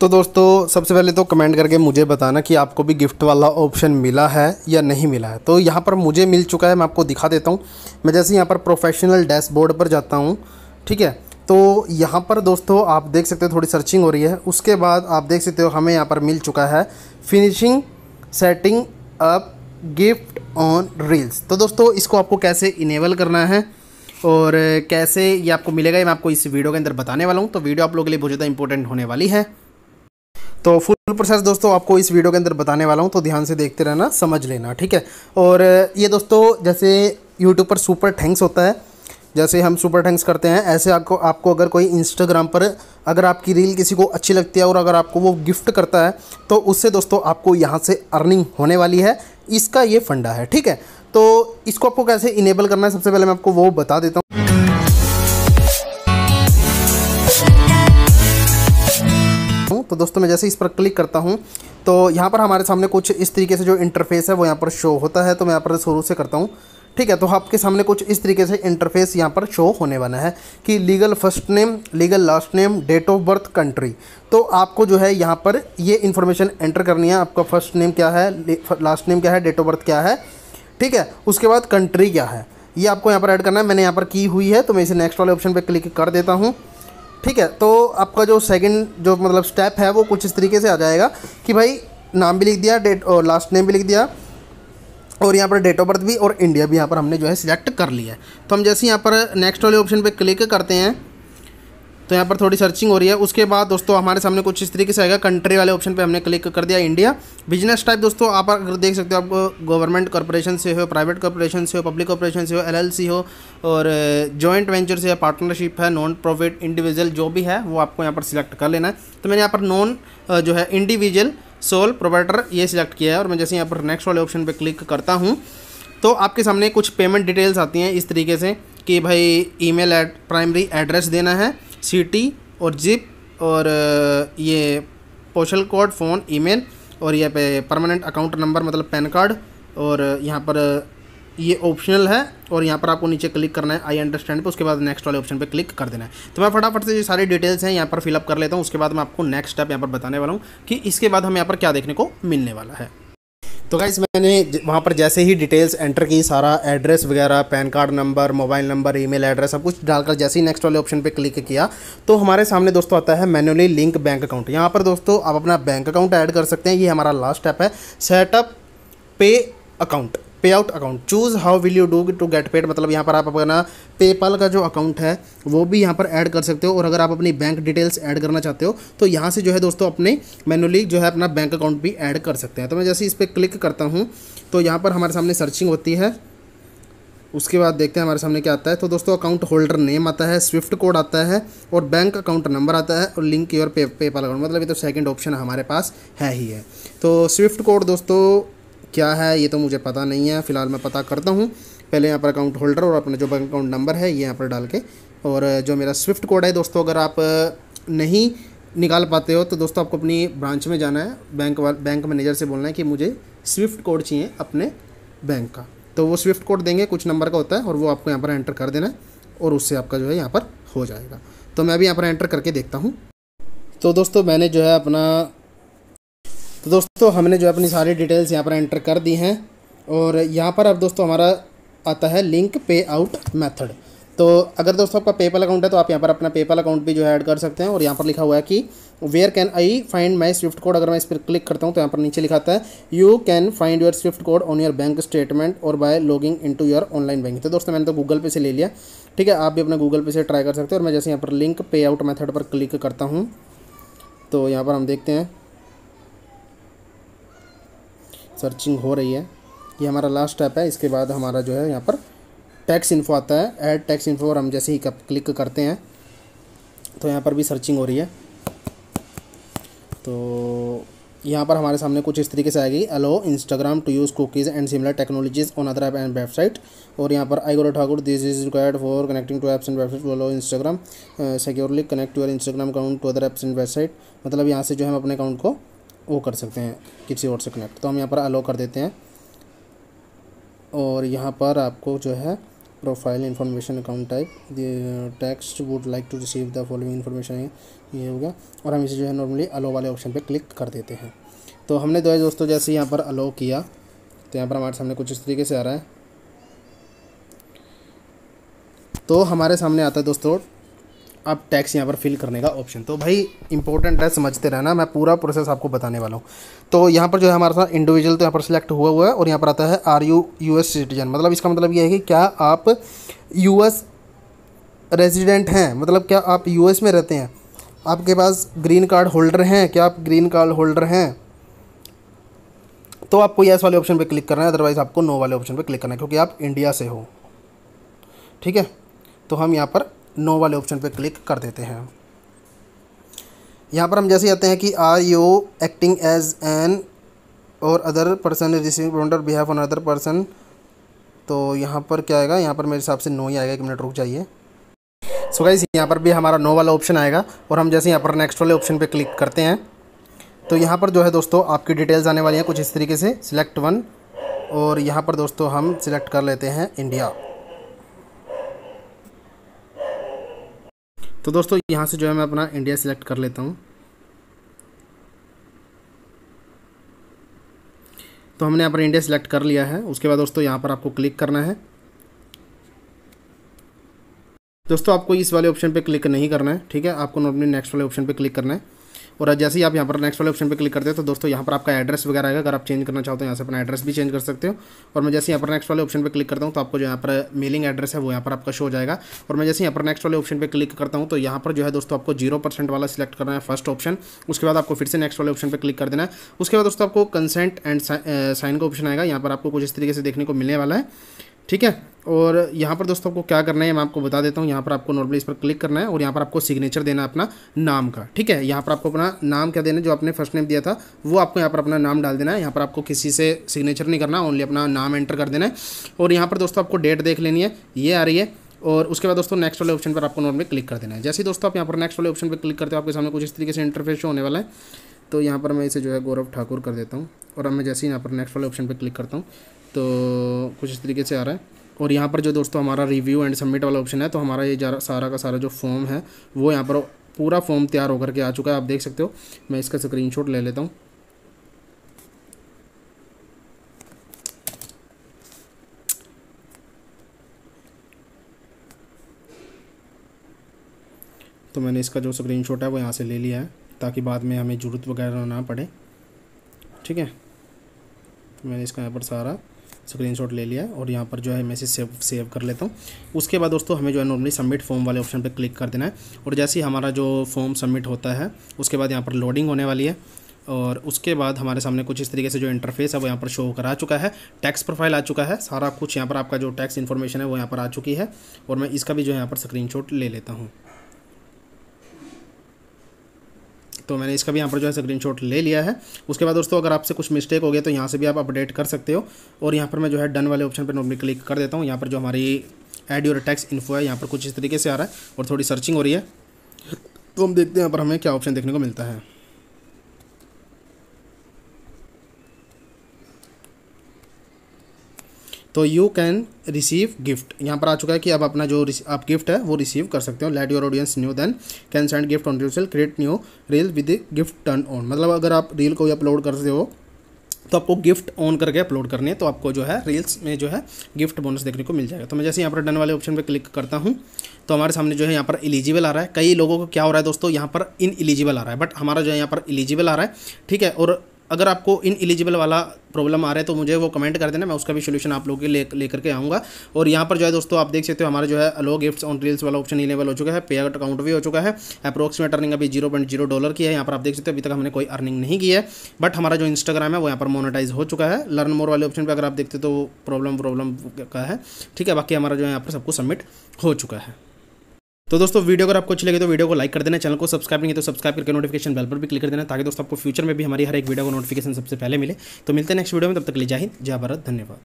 तो दोस्तों सबसे पहले तो कमेंट करके मुझे बताना कि आपको भी गिफ्ट वाला ऑप्शन मिला है या नहीं मिला है तो यहाँ पर मुझे मिल चुका है मैं आपको दिखा देता हूँ मैं जैसे यहाँ पर प्रोफेशनल डैशबोर्ड पर जाता हूँ ठीक है तो यहाँ पर दोस्तों आप देख सकते हो थोड़ी सर्चिंग हो रही है उसके बाद आप देख सकते हो हमें यहाँ पर मिल चुका है finishing setting up gift on reels तो दोस्तों इसको आपको कैसे इनेबल करना है और कैसे ये आपको मिलेगा ये मैं आपको इस वीडियो के अंदर बताने वाला हूँ तो वीडियो आप लोगों के लिए बहुत ज़्यादा इंपॉर्टेंट होने वाली है तो फुल प्रोसेस दोस्तों आपको इस वीडियो के अंदर बताने वाला हूँ तो ध्यान से देखते रहना समझ लेना ठीक है और ये दोस्तों जैसे यूट्यूब पर सुपर थैंक्स होता है जैसे हम सुपर थैंक्स करते हैं ऐसे आपको आपको अगर कोई इंस्टाग्राम पर अगर आपकी रील किसी को अच्छी लगती है और अगर आपको वो गिफ्ट करता है तो उससे दोस्तों आपको यहाँ से अर्निंग होने वाली है इसका ये फंडा है ठीक है तो इसको आपको कैसे इनेबल करना है सबसे पहले मैं आपको वो बता देता हूँ तो दोस्तों मैं जैसे इस पर क्लिक करता हूँ तो यहाँ पर हमारे सामने कुछ इस तरीके से जो इंटरफेस है वो यहाँ पर शो होता है तो मैं यहाँ पर शुरू से करता हूँ ठीक है तो आपके सामने कुछ इस तरीके से इंटरफेस यहाँ पर शो होने वाला है कि legal first name legal last name date of birth country तो आपको जो है यहाँ पर ये इन्फॉर्मेशन एंटर करनी है आपका फर्स्ट नेम क्या है लास्ट नेम क्या है डेट ऑफ बर्थ क्या है ठीक है उसके बाद कंट्री क्या है ये आपको यहाँ पर ऐड करना है मैंने यहाँ पर की हुई है तो मैं इसे नेक्स्ट वाले ऑप्शन पर क्लिक कर देता हूँ ठीक है तो आपका जो सेकंड जो मतलब स्टेप है वो कुछ इस तरीके से आ जाएगा कि भाई नाम भी लिख दिया डेट और लास्ट नेम भी लिख दिया और यहाँ पर डेट ऑफ बर्थ भी और इंडिया भी यहाँ पर हमने जो है सिलेक्ट कर लिया है तो हम जैसे यहाँ पर नेक्स्ट वाले ऑप्शन पर क्लिक करते हैं तो यहाँ पर थोड़ी सर्चिंग हो रही है उसके बाद दोस्तों हमारे सामने कुछ इस तरीके से आएगा कंट्री वाले ऑप्शन पर हमने क्लिक कर दिया इंडिया बिजनेस टाइप दोस्तों आप अगर देख सकते हो आप गवर्नमेंट कॉर्पोरेशन से हो प्राइवेट कॉर्पोरेशन से हो पब्लिक कॉर्पोरेशन से हो एल हो और जॉइंट uh, वेंचर से है पार्टनरशिप है नॉन प्रॉफिट इंडिविजुअल जो भी है वो आपको यहाँ पर सिलेक्ट कर लेना है तो मैंने यहाँ पर नॉन uh, जो है इंडिविजुअल सोल प्रोवाइडर ये सिलेक्ट किया है और मैं जैसे यहाँ पर नेक्स्ट वाले ऑप्शन पर क्लिक करता हूँ तो आपके सामने कुछ पेमेंट डिटेल्स आती हैं इस तरीके से कि भाई ईमेल एड प्राइमरी एड्रेस देना है सिटी और जिप और ये पोशल कोड फ़ोन ईमेल और यहाँ पे परमानेंट अकाउंट नंबर मतलब पैन कार्ड और यहाँ पर ये ऑप्शनल है और यहाँ पर आपको नीचे क्लिक करना है आई अंडरस्टैंड पे उसके बाद नेक्स्ट वाले ऑप्शन पे क्लिक कर देना है तो मैं फटाफट से ये सारी डिटेल्स हैं यहाँ पर फिलअप कर लेता हूँ उसके बाद मैं आपको नेक्स्ट स्टेप यहाँ पर बताने वाला हूँ कि इसके बाद हम यहाँ पर क्या देखने को मिलने वाला है तो गाइज मैंने वहाँ पर जैसे ही डिटेल्स एंटर की सारा एड्रेस वगैरह PAN card number mobile number email address सब कुछ डालकर जैसे ही नेक्स्ट वाले ऑप्शन पे क्लिक किया तो हमारे सामने दोस्तों आता है मैनुअली लिंक बैंक अकाउंट यहाँ पर दोस्तों आप अपना बैंक अकाउंट ऐड कर सकते हैं ये हमारा लास्ट स्टेप है सेटअप पे account pay out account choose how will you do to get paid मतलब यहाँ पर आप अपना पेपाल का जो अकाउंट है वो भी यहाँ पर ऐड कर सकते हो और अगर आप अपनी बैंक डिटेल्स ऐड करना चाहते हो तो यहाँ से जो है दोस्तों अपने मैनुअली जो है अपना बैंक अकाउंट भी ऐड कर सकते हैं तो मैं जैसे इस पर क्लिक करता हूँ तो यहाँ पर हमारे सामने सर्चिंग होती है उसके बाद देखते हैं हमारे सामने क्या आता है तो दोस्तों अकाउंट होल्डर नेम आता है स्विफ्ट कोड आता है और बैंक अकाउंट नंबर आता है और link your pay PayPal account मतलब ये तो सेकंड ऑप्शन हमारे पास है ही है तो स्विफ्ट कोड दोस्तों क्या है ये तो मुझे पता नहीं है फ़िलहाल मैं पता करता हूँ पहले यहाँ पर अकाउंट होल्डर और अपना जो बैंक अकाउंट नंबर है ये यहाँ पर डाल के और जो मेरा स्विफ्ट कोड है दोस्तों अगर आप नहीं निकाल पाते हो तो दोस्तों आपको अपनी ब्रांच में जाना है बैंक बैंक मैनेजर से बोलना है कि मुझे स्विफ्ट कोड चाहिए अपने बैंक का तो वो स्विफ्ट कोड देंगे कुछ नंबर का होता है और वो आपको यहाँ पर एंटर कर देना है और उससे आपका जो है यहाँ पर हो जाएगा तो मैं भी यहाँ पर एंटर करके देखता हूँ तो दोस्तों मैंने जो है अपना तो दोस्तों हमने जो अपनी सारी डिटेल्स यहाँ पर एंटर कर दी हैं और यहाँ पर अब दोस्तों हमारा आता है लिंक पे आउट मैथड तो अगर दोस्तों आपका पेपल अकाउंट है तो आप यहाँ पर अपना पेपल अकाउंट भी जो है ऐड कर सकते हैं और यहाँ पर लिखा हुआ है कि where can I find my SWIFT code अगर मैं इस पर क्लिक करता हूँ तो यहाँ पर नीचे लिखा है you can find your SWIFT code on your bank statement और by logging in to your online banking तो दोस्तों मैंने तो गूगल पे से ले लिया ठीक है आप भी अपना गूगल पे से ट्राई कर सकते हो और मैं जैसे यहाँ पर लिंक पे आउट मैथड पर क्लिक करता हूँ तो यहाँ पर हम देखते हैं सर्चिंग हो रही है ये हमारा लास्ट स्टेप है इसके बाद हमारा जो है यहाँ पर टैक्स इन्फो आता है ऐड टैक्स इन्फो और हम जैसे ही क्लिक करते हैं तो यहाँ पर भी सर्चिंग हो रही है तो यहाँ पर हमारे सामने कुछ इस तरीके से आएगी allow Instagram to use cookies and similar technologies on other app and website और यहाँ पर आई गोरा ठाकुर this is required for connecting to apps and website allow Instagram securely connect your Instagram account to other apps and website मतलब यहाँ से जो है हम अपने अकाउंट को वो कर सकते हैं किसी और से कनेक्ट तो हम यहाँ पर अलो कर देते हैं और यहाँ पर आपको जो है profile information account type text would like to receive the following information ये हो गया और हम इसे जो है नॉर्मली अलो वाले ऑप्शन पे क्लिक कर देते हैं तो हमने दो दोस्तों जैसे यहाँ पर अलो किया तो यहाँ पर हमारे सामने कुछ इस तरीके से आ रहा है तो हमारे सामने आता है दोस्तों आप टैक्स यहाँ पर फिल करने का ऑप्शन तो भाई इंपॉर्टेंट है समझते रहना मैं पूरा प्रोसेस आपको बताने वाला हूँ तो यहाँ पर जो है हमारे साथ इंडिविजुअल तो यहाँ पर सिलेक्ट हुआ हुआ है और यहाँ पर आता है are you U S citizen मतलब इसका मतलब ये है कि क्या आप यू एस रेजिडेंट हैं मतलब क्या आप यू एस में रहते हैं आपके पास ग्रीन कार्ड होल्डर हैं क्या आप ग्रीन कार्ड होल्डर हैं तो आपको यस वाले ऑप्शन पर क्लिक करना है अदरवाइज़ आपको नो वाले ऑप्शन पर क्लिक करना है क्योंकि आप इंडिया से हो ठीक है तो हम यहाँ पर नो वाले ऑप्शन पर क्लिक कर देते हैं यहाँ पर हम जैसे आते हैं कि are you acting as an or other person receive on behalf on other person तो यहाँ पर क्या आएगा यहाँ पर मेरे हिसाब से नो ही आएगा एक मिनट रुक जाइए सो गाइस यहाँ पर भी हमारा नो वाला ऑप्शन आएगा और हम जैसे यहाँ पर नेक्स्ट वाले ऑप्शन पे क्लिक करते हैं तो यहाँ पर जो है दोस्तों आपकी डिटेल्स आने वाली हैं कुछ इस तरीके से सिलेक्ट वन और यहाँ पर दोस्तों हम सिलेक्ट कर लेते हैं इंडिया तो दोस्तों यहाँ से जो है मैं अपना इंडिया सेलेक्ट कर लेता हूँ तो हमने यहाँ पर इंडिया सेलेक्ट कर लिया है उसके बाद दोस्तों यहाँ पर आपको क्लिक करना है दोस्तों आपको इस वाले ऑप्शन पे क्लिक नहीं करना है ठीक है आपको नॉर्मली नेक्स्ट वाले ऑप्शन पे क्लिक करना है और जैसे ही आप यहाँ पर नेक्स्ट वाले ऑप्शन पर क्लिक करते हो तो दोस्तों यहाँ पर आपका एड्रेस वगैरह आएगा अगर आप चेंज करना चाहते हो तो यहाँ से अपना एड्रेस भी चेंज कर सकते हो और मैं जैसे यहाँ पर नेक्स्ट वाले ऑप्शन पर क्लिक करता हूँ तो आपको जो यहाँ पर मेलिंग एड्रेस है वो यहाँ पर आपका शो हो जाएगा और मैं जैसे यहाँ पर नेक्स्ट वाले ऑप्शन पर क्लिक करता हूँ तो यहाँ पर जो है दोस्तों आपको जीरो वाला सिलेक्ट करना है फर्स्ट ऑप्शन उसके बाद आपको फिर से नेक्स्ट वाले ऑप्शन पर क्लिक कर देना है उसके बाद दोस्तों आपको कंसेंट एंड साइन का ऑप्शन आएगा यहाँ पर आपको कुछ इस तरीके से देखने को मिलने वाला है ठीक है और यहाँ पर दोस्तों आपको क्या करना है मैं आपको बता देता हूँ यहाँ पर आपको नॉर्मली इस पर क्लिक करना है और यहाँ पर आपको सिग्नेचर देना है अपना नाम का ठीक है यहाँ पर आपको अपना नाम क्या देना है जो आपने फर्स्ट नेम दिया था वो आपको यहाँ पर अपना नाम डाल देना है यहाँ पर आपको किसी से सिग्नेचर नहीं करना ओनली अपना नाम एंटर कर देना है और यहाँ पर दोस्तों आपको डेट देख लेनी है ये आ रही है और उसके बाद दोस्तों नेक्स्ट वाले ऑप्शन पर आपको नॉर्मली क्लिक कर देना है जैसे दोस्तों आप यहाँ पर नेक्स्ट वाले ऑप्शन पर क्लिक करते हो आपके सामने कुछ इस तरीके से इंटरफेस होने वाला है तो यहाँ पर मैं इसे जो है गौरव ठाकुर कर देता हूँ और अब मैं जैसे ही यहाँ पर नेक्स्ट वाले ऑप्शन पर क्लिक करता हूँ तो कुछ इस तरीके से आ रहा है और यहाँ पर जो दोस्तों हमारा रिव्यू एंड सबमिट वाला ऑप्शन है तो हमारा ये सारा का सारा जो फॉर्म है वो यहाँ पर पूरा फॉर्म तैयार होकर के आ चुका है आप देख सकते हो मैं इसका स्क्रीन ले लेता हूँ तो मैंने इसका जो स्क्रीनशॉट है वो यहाँ से ले लिया है ताकि बाद में हमें ज़रूरत वगैरह ना पड़े ठीक है तो मैंने इसका यहाँ पर सारा स्क्रीनशॉट ले लिया और यहाँ पर जो है मैसेज सेव सेव कर लेता हूँ उसके बाद दोस्तों हमें जो है नॉर्मली सबमिट फॉर्म वाले ऑप्शन पर क्लिक कर देना है और जैसे ही हमारा जो फॉर्म सबमिट होता है उसके बाद यहाँ पर लोडिंग होने वाली है और उसके बाद हमारे सामने कुछ इस तरीके से जो इंटरफेस है वो यहाँ पर शो करा चुका है टैक्स प्रोफाइल आ चुका है सारा कुछ यहाँ पर आपका जो टैक्स इन्फॉर्मेशन है वो यहाँ पर आ चुकी है और मैं इसका भी जो है यहाँ पर स्क्रीनशॉट ले लेता हूँ तो मैंने इसका भी यहाँ पर जो है स्क्रीन ले लिया है उसके बाद दोस्तों अगर आपसे कुछ मिस्टेक हो गया तो यहाँ से भी आप अपडेट कर सकते हो और यहाँ पर मैं जो है डन वाले ऑप्शन पर नॉर्मली क्लिक कर देता हूँ यहाँ पर जो हमारी एड योर टैक्स इन्फो है यहाँ पर कुछ इस तरीके से आ रहा है और थोड़ी सर्चिंग हो रही है तो हम देखते हैं यहाँ पर हमें क्या ऑप्शन देखने को मिलता है तो यू कैन रिसीव गिफ्ट यहाँ पर आ चुका है कि अब अपना जो आप गिफ्ट है वो रिसीव कर सकते हो let your audience know then can send gift on your create new reel with gift turn on मतलब अगर आप रील को अपलोड रहे हो तो आपको गिफ्ट ऑन करके अपलोड करनी है तो आपको जो है रील्स में जो है गिफ्ट बोनस देखने को मिल जाएगा तो मैं जैसे यहाँ पर डन वाले ऑप्शन पर क्लिक करता हूँ तो हमारे सामने जो है यहाँ पर इलिजिबल आ रहा है कई लोगों को क्या हो रहा है दोस्तों यहाँ पर इन एलिजिबल आ रहा है बट हमारा जो है यहाँ पर इलिजिबल आ रहा है ठीक है और अगर आपको इन एलिजिबल वाला प्रॉब्लम आ रहा है तो मुझे वो कमेंट कर देना मैं उसका भी सोल्यूशन आप लोगों के ले लेकर के आऊँगा और यहाँ पर जो है दोस्तों आप देख सकते हो हमारा जो है अलो गिफ्ट्स ऑन रील्स वाला ऑप्शन इलेवल हो चुका है पे आउट अकाउंट भी हो चुका है अप्रोक्सीमेट अर्निंग अभी जीरो पॉइंट जीरो डॉलर की है यहाँ पर आप देख सकते हो अभी तक हमने कोई अर्निंग नहीं की है बट हमारा जो इंस्टाग्राम है वो यहाँ पर मोनिटाइज हो चुका है लर्न मोर वाले ऑप्शन पर अगर आप देखते हो तो प्रॉब्लम प्रॉब्लम का है ठीक है बाकी हमारा जो है यहाँ पर सबको सबमिट हो चुका है तो दोस्तों वीडियो अगर आपको अच्छी लगे तो वीडियो को लाइक कर देना चैनल को सब्सक्राइब नहीं तो सब्सक्राइब करके नोटिफिकेशन बेल पर भी क्लिक कर देना ताकि दोस्तों आपको फ्यूचर में भी हमारी हर एक वीडियो को नोटिफिकेशन सबसे पहले मिले तो मिलते हैं नेक्स्ट वीडियो में तब तक ले जाए जय भारत धन्यवाद